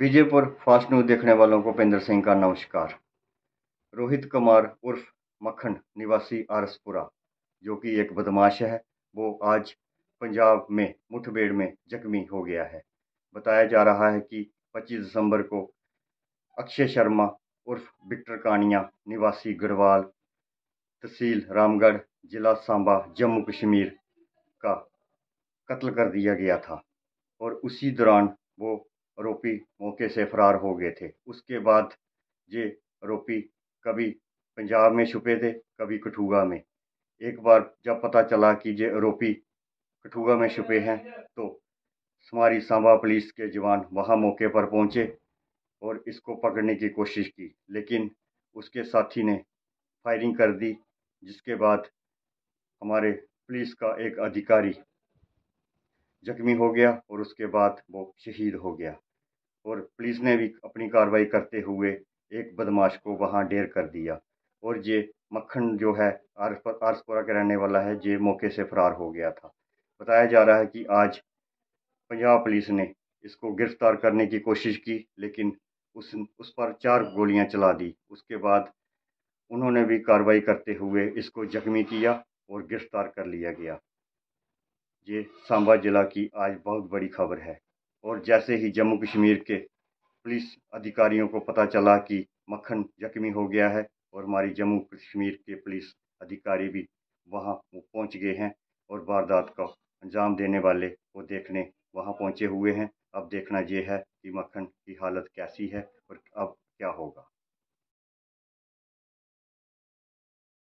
Vijaypur fast news देखने वालों को उपेंद्र सिंह का नमस्कार रोहित कुमार उर्फ मक्खन निवासी आरसपुरा जो कि एक बदमाश है वो आज पंजाब में मुठभेड़ में जख्मी हो गया है बताया जा रहा है कि 25 दिसंबर को अक्षय शर्मा उर्फ विक्टर कानिया निवासी गढ़वाल तहसील रामगढ़ जिला सांबा जम्मू कश्मीर का कत्ल कर दिया गया था और उसी दौरान वो आरोपी मौके से फरार हो गए थे उसके बाद ये आरोपी कभी पंजाब में छुपे थे कभी कठुआ में एक बार जब पता चला कि ये आरोपी कठुआ में छुपे हैं तो हमारी सांबा पुलिस के जवान वहाँ मौके पर पहुँचे और इसको पकड़ने की कोशिश की लेकिन उसके साथी ने फायरिंग कर दी जिसके बाद हमारे पुलिस का एक अधिकारी जख्मी हो गया और उसके बाद वो शहीद हो गया और पुलिस ने भी अपनी कार्रवाई करते हुए एक बदमाश को वहाँ ढेर कर दिया और ये मक्खन जो है आरस आरसपुरा के रहने वाला है ये मौके से फरार हो गया था बताया जा रहा है कि आज पंजाब पुलिस ने इसको गिरफ्तार करने की कोशिश की लेकिन उस उस पर चार गोलियां चला दी उसके बाद उन्होंने भी कार्रवाई करते हुए इसको जख्मी किया और गिरफ्तार कर लिया गया ये सांबा जिला की आज बहुत बड़ी खबर है और जैसे ही जम्मू कश्मीर के पुलिस अधिकारियों को पता चला कि मक्खन जख्मी हो गया है और हमारी जम्मू कश्मीर के पुलिस अधिकारी भी वहाँ पहुँच गए हैं और वारदात को अंजाम देने वाले को देखने वहाँ पहुँचे हुए हैं अब देखना यह है कि मक्खन की हालत कैसी है और अब क्या होगा